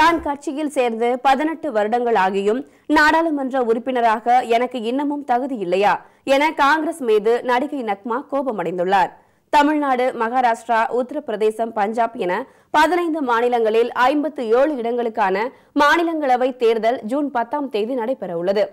தான் கட்சியில் சேர்ந்து பதினெட்டு வருடங்கள் ஆகியும் நாடாளுமன்ற உறுப்பினராக எனக்கு இன்னமும் தகுதி இல்லையா என காங்கிரஸ் மீது நடிகை நக்மா கோபமடைந்துள்ளார் தமிழ்நாடு மகாராஷ்டிரா உத்தரப்பிரதேசம் பஞ்சாப் என பதினைந்து மாநிலங்களில் ஐம்பத்து ஏழு இடங்களுக்கான மாநிலங்களவை தேர்தல் ஜூன் பத்தாம் தேதி நடைபெறவுள்ளது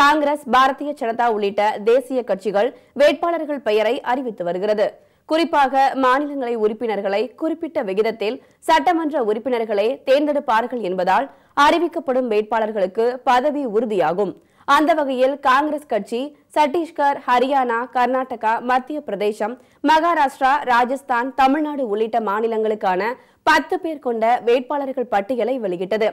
காங்கிரஸ் பாரதிய ஜனதா உள்ளிட்ட தேசிய கட்சிகள் வேட்பாளர்கள் பெயரை அறிவித்து வருகிறது குறிப்பாக மாநிலங்களை உறுப்பினர்களை குறிப்பிட்ட விகிதத்தில் சட்டமன்ற உறுப்பினர்களை தேர்ந்தெடுப்பார்கள் என்பதால் அறிவிக்கப்படும் வேட்பாளர்களுக்கு பதவி உறுதியாகும் அந்த வகையில் காங்கிரஸ் கட்சி சத்தீஸ்கர் ஹரியானா கர்நாடகா மத்திய பிரதேசம் மகாராஷ்டிரா ராஜஸ்தான் தமிழ்நாடு உள்ளிட்ட மாநிலங்களுக்கான பத்து பேர் கொண்ட வேட்பாளர்கள் பட்டியலை வெளியிட்டது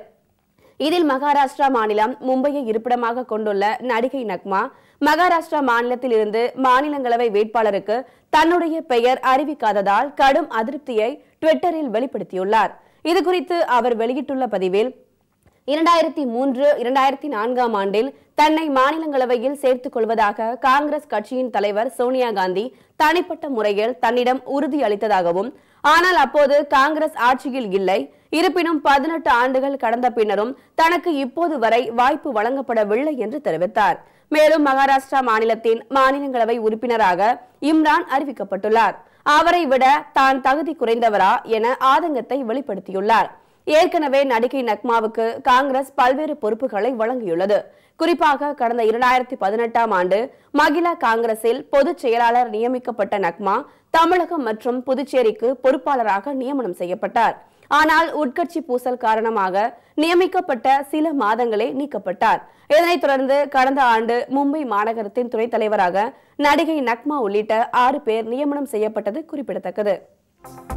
இதில் மகாராஷ்டிரா மாநிலம் மும்பையை இருப்பிடமாக கொண்டுள்ள நடிகை நக்மா மகாராஷ்டிரா மாநிலத்தில் இருந்து மாநிலங்களவை வேட்பாளருக்கு தன்னுடைய பெயர் அறிவிக்காததால் கடும் அதிருப்தியை ட்விட்டரில் வெளிப்படுத்தியுள்ளார் இதுகுறித்து அவர் வெளியிட்டுள்ள பதிவில் இரண்டாயிரத்தி மூன்று இரண்டாயிரத்தி நான்காம் ஆண்டில் தன்னை மாநிலங்களவையில் சேர்த்துக் கொள்வதாக காங்கிரஸ் கட்சியின் தலைவர் சோனியா காந்தி தனிப்பட்ட முறையில் தன்னிடம் உறுதி அளித்ததாகவும் ஆனால் அப்போது காங்கிரஸ் ஆட்சியில் இல்லை இருப்பினும் பதினெட்டு ஆண்டுகள் கடந்த பின்னரும் தனக்கு இப்போது வரை வாய்ப்பு வழங்கப்படவில்லை என்று தெரிவித்தார் மேலும் மகாராஷ்டிரா மாநிலத்தின் மாநிலங்களவை உறுப்பினராக இம்ரான் அறிவிக்கப்பட்டுள்ளார் அவரை விட தான் தகுதி குறைந்தவரா என ஆதங்கத்தை வெளிப்படுத்தியுள்ளார் ஏற்கனவே நடிகை நக்மாவுக்கு காங்கிரஸ் பல்வேறு பொறுப்புகளை வழங்கியுள்ளது குறிப்பாக கடந்த இரண்டாயிரத்தி பதினெட்டாம் ஆண்டு மகிழா காங்கிரஸில் பொதுச் செயலாளர் நியமிக்கப்பட்ட நக்மா தமிழகம் மற்றும் புதுச்சேரிக்கு பொறுப்பாளராக நியமனம் செய்யப்பட்டாா் ஆனால் உட்கட்சி பூசல் காரணமாக நியமிக்கப்பட்ட சில மாதங்களே நீக்கப்பட்டார் இதனைத் தொடர்ந்து கடந்த ஆண்டு மும்பை மாநகரத்தின் துணைத் தலைவராக நடிகை நக்மா உள்ளிட்ட ஆறு பேர் நியமனம் செய்யப்பட்டது குறிப்பிடத்தக்கது